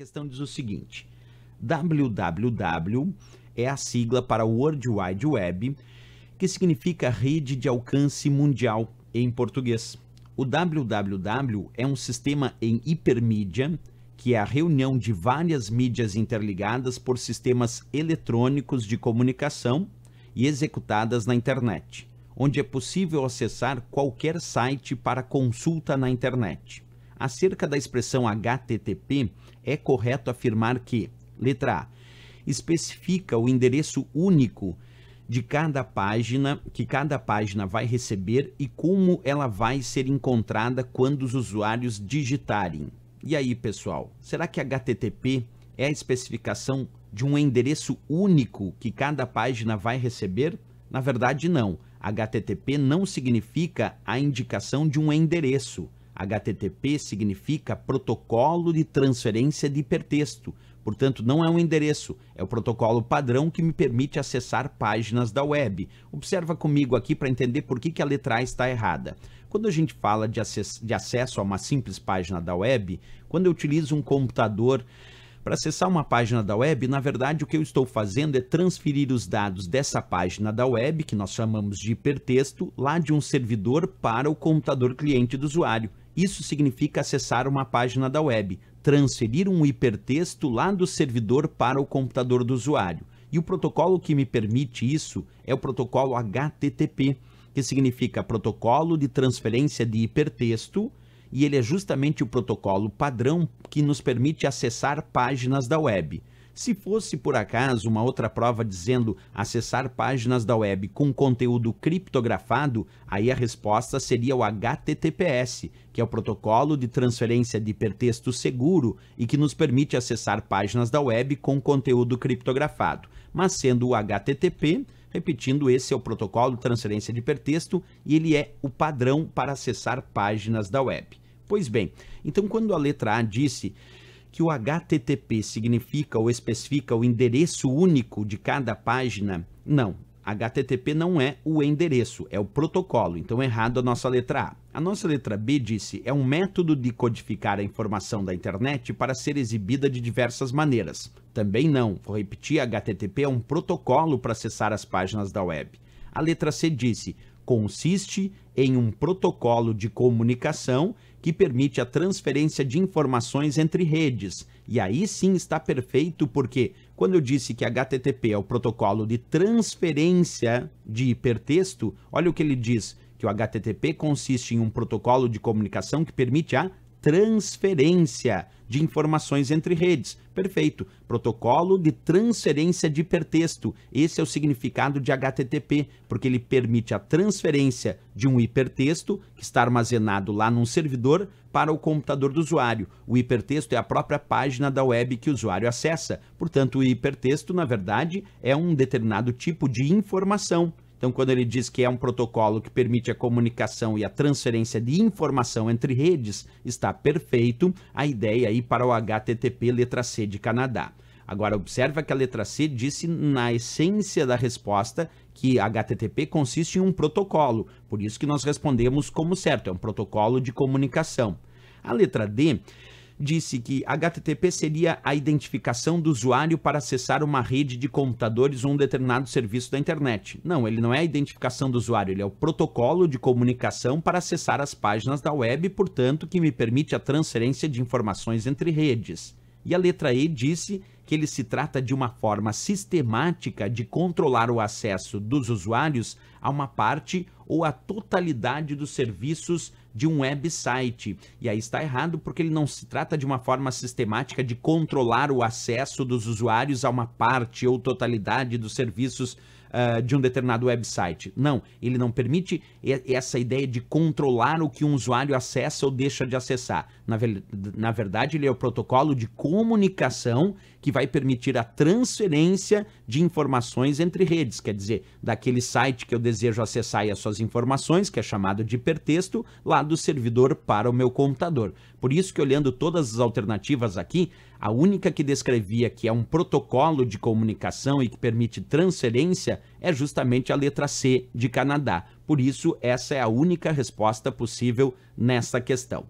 questão diz o seguinte: www é a sigla para World Wide Web, que significa rede de alcance mundial em português. O www é um sistema em hipermídia, que é a reunião de várias mídias interligadas por sistemas eletrônicos de comunicação e executadas na internet, onde é possível acessar qualquer site para consulta na internet. Acerca da expressão HTTP, é correto afirmar que, letra A, especifica o endereço único de cada página, que cada página vai receber e como ela vai ser encontrada quando os usuários digitarem. E aí, pessoal, será que HTTP é a especificação de um endereço único que cada página vai receber? Na verdade, não. HTTP não significa a indicação de um endereço. HTTP significa Protocolo de Transferência de Hipertexto. Portanto, não é um endereço, é o protocolo padrão que me permite acessar páginas da web. Observa comigo aqui para entender por que, que a letra A está errada. Quando a gente fala de, acess de acesso a uma simples página da web, quando eu utilizo um computador para acessar uma página da web, na verdade o que eu estou fazendo é transferir os dados dessa página da web, que nós chamamos de hipertexto, lá de um servidor para o computador cliente do usuário. Isso significa acessar uma página da web, transferir um hipertexto lá do servidor para o computador do usuário. E o protocolo que me permite isso é o protocolo HTTP, que significa Protocolo de Transferência de Hipertexto, e ele é justamente o protocolo padrão que nos permite acessar páginas da web. Se fosse por acaso uma outra prova dizendo acessar páginas da web com conteúdo criptografado, aí a resposta seria o HTTPS, que é o protocolo de transferência de hipertexto seguro e que nos permite acessar páginas da web com conteúdo criptografado. Mas sendo o HTTP, Repetindo, esse é o protocolo de transferência de hipertexto e ele é o padrão para acessar páginas da web. Pois bem, então quando a letra A disse que o HTTP significa ou especifica o endereço único de cada página? Não. HTTP não é o endereço, é o protocolo, então errado a nossa letra A. A nossa letra B disse é um método de codificar a informação da internet para ser exibida de diversas maneiras. Também não, vou repetir, HTTP é um protocolo para acessar as páginas da web. A letra C disse consiste em um protocolo de comunicação que permite a transferência de informações entre redes. E aí sim está perfeito, porque quando eu disse que HTTP é o protocolo de transferência de hipertexto, olha o que ele diz, que o HTTP consiste em um protocolo de comunicação que permite a transferência de informações entre redes. Perfeito. Protocolo de transferência de hipertexto. Esse é o significado de HTTP, porque ele permite a transferência de um hipertexto que está armazenado lá num servidor para o computador do usuário. O hipertexto é a própria página da web que o usuário acessa. Portanto, o hipertexto, na verdade, é um determinado tipo de informação então, quando ele diz que é um protocolo que permite a comunicação e a transferência de informação entre redes, está perfeito a ideia aí para o HTTP letra C de Canadá. Agora, observa que a letra C disse na essência da resposta que HTTP consiste em um protocolo, por isso que nós respondemos como certo, é um protocolo de comunicação. A letra D disse que HTTP seria a identificação do usuário para acessar uma rede de computadores ou um determinado serviço da internet. Não, ele não é a identificação do usuário, ele é o protocolo de comunicação para acessar as páginas da web, portanto, que me permite a transferência de informações entre redes. E a letra E disse que ele se trata de uma forma sistemática de controlar o acesso dos usuários a uma parte ou a totalidade dos serviços de um website. E aí está errado porque ele não se trata de uma forma sistemática de controlar o acesso dos usuários a uma parte ou totalidade dos serviços uh, de um determinado website. Não, ele não permite essa ideia de controlar o que um usuário acessa ou deixa de acessar. Na, ve na verdade, ele é o protocolo de comunicação que vai permitir a transferência de informações entre redes, quer dizer, daquele site que eu desejo acessar e as suas informações, que é chamado de hipertexto, lá do servidor para o meu computador. Por isso que olhando todas as alternativas aqui, a única que descrevia que é um protocolo de comunicação e que permite transferência é justamente a letra C de Canadá. Por isso, essa é a única resposta possível nessa questão.